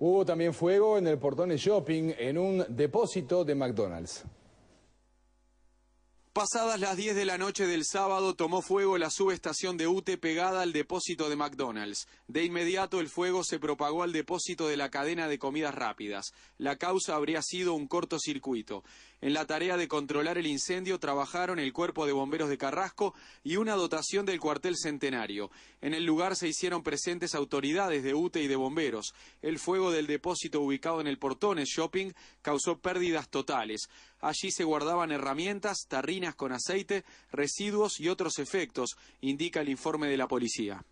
Hubo también fuego en el portón shopping en un depósito de McDonald's. Pasadas las 10 de la noche del sábado tomó fuego la subestación de UTE pegada al depósito de McDonald's. De inmediato el fuego se propagó al depósito de la cadena de comidas rápidas. La causa habría sido un cortocircuito. En la tarea de controlar el incendio trabajaron el cuerpo de bomberos de Carrasco y una dotación del cuartel centenario. En el lugar se hicieron presentes autoridades de UTE y de bomberos. El fuego del depósito ubicado en el Portones Shopping causó pérdidas totales. Allí se guardaban herramientas, tarrinas, con aceite, residuos y otros efectos, indica el informe de la policía.